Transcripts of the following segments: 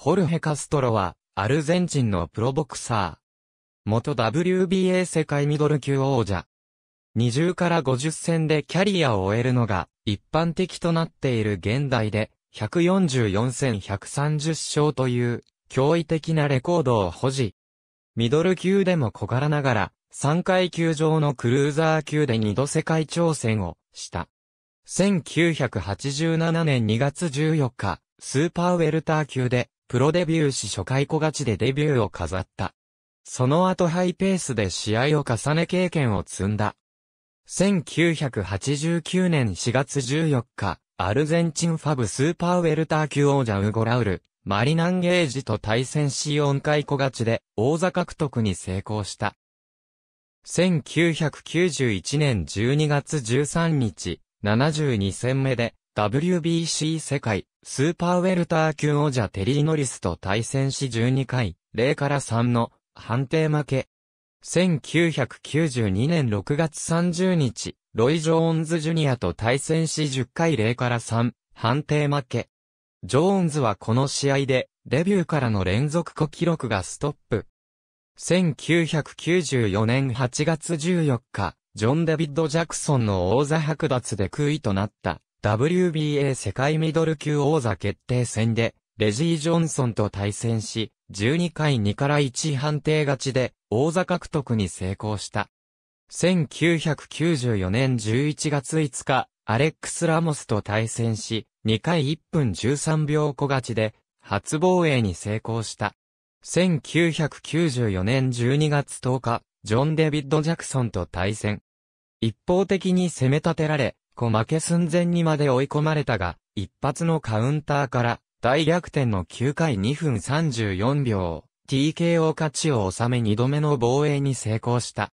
ホルヘ・カストロは、アルゼンチンのプロボクサー。元 WBA 世界ミドル級王者。20から50戦でキャリアを終えるのが一般的となっている現代で144戦130勝という驚異的なレコードを保持。ミドル級でも小柄ながら3階級上のクルーザー級で2度世界挑戦をした。1987年2月14日、スーパーウェルター級でプロデビューし初回小勝ちでデビューを飾った。その後ハイペースで試合を重ね経験を積んだ。1989年4月14日、アルゼンチンファブスーパーウェルター級王者ウゴラウル、マリナンゲージと対戦し4回小勝ちで王座獲得に成功した。1991年12月13日、72戦目で WBC 世界スーパーウェルター級王者テリー・ノリスと対戦し12回、0から3の判定負け。1992年6月30日、ロイ・ジョーンズ・ジュニアと対戦し10回0から3、判定負け。ジョーンズはこの試合で、デビューからの連続個記録がストップ。1994年8月14日、ジョン・デビッド・ジャクソンの王座剥奪で空位となった。WBA 世界ミドル級王座決定戦で、レジー・ジョンソンと対戦し、12回2から1判定勝ちで、王座獲得に成功した。1994年11月5日、アレックス・ラモスと対戦し、2回1分13秒小勝ちで、初防衛に成功した。1994年12月10日、ジョン・デビッド・ジャクソンと対戦。一方的に攻め立てられ、小負け寸前にまで追い込まれたが、一発のカウンターから、大逆転の9回2分34秒、TKO 勝ちを収め2度目の防衛に成功した。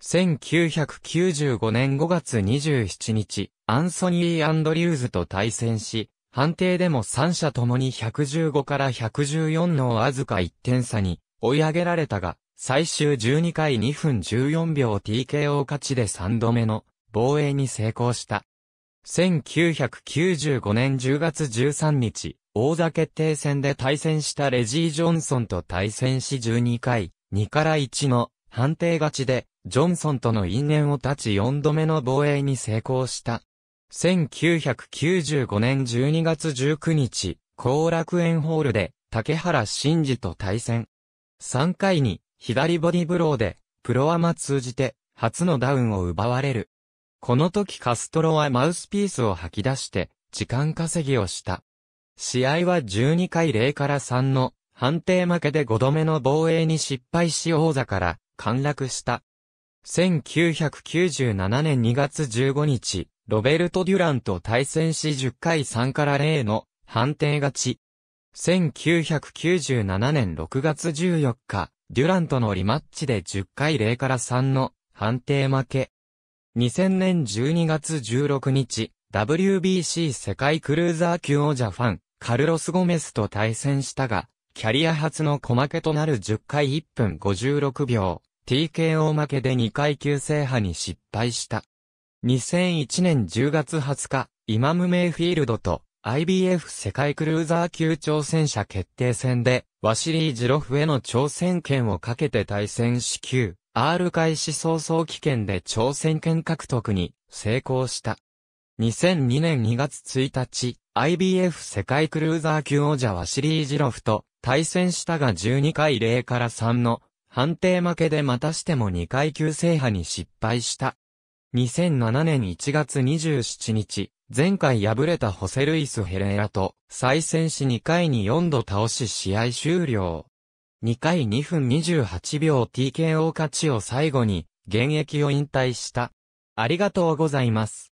1995年5月27日、アンソニー・アンドリューズと対戦し、判定でも3者ともに115から114のわずか1点差に追い上げられたが、最終12回2分14秒 TKO 勝ちで3度目の防衛に成功した。1995年10月13日、王座決定戦で対戦したレジー・ジョンソンと対戦し12回、2から1の判定勝ちで、ジョンソンとの因縁を断ち4度目の防衛に成功した。1995年12月19日、後楽園ホールで、竹原慎二と対戦。3回に、左ボディブローで、プロアマ通じて、初のダウンを奪われる。この時カストロはマウスピースを吐き出して、時間稼ぎをした。試合は12回0から3の判定負けで5度目の防衛に失敗し王座から陥落した。1997年2月15日、ロベルト・デュランと対戦し10回3から0の判定勝ち。1997年6月14日、デュランとのリマッチで10回0から3の判定負け。2000年12月16日、WBC 世界クルーザー級王者ファン、カルロス・ゴメスと対戦したが、キャリア初の小負けとなる10回1分56秒、TKO 負けで2階級制覇に失敗した。2001年10月20日、イマム・メイフィールドと IBF 世界クルーザー級挑戦者決定戦で、ワシリー・ジロフへの挑戦権をかけて対戦し9 R 開始早々期険で朝鮮権獲得に成功した。2002年2月1日、IBF 世界クルーザー級王者はシリージロフと対戦したが12回0から3の判定負けでまたしても2階級制覇に失敗した。2007年1月27日、前回敗れたホセルイス・ヘレーラと再戦し2回に4度倒し試合終了。2回2分28秒 TKO 勝ちを最後に現役を引退した。ありがとうございます。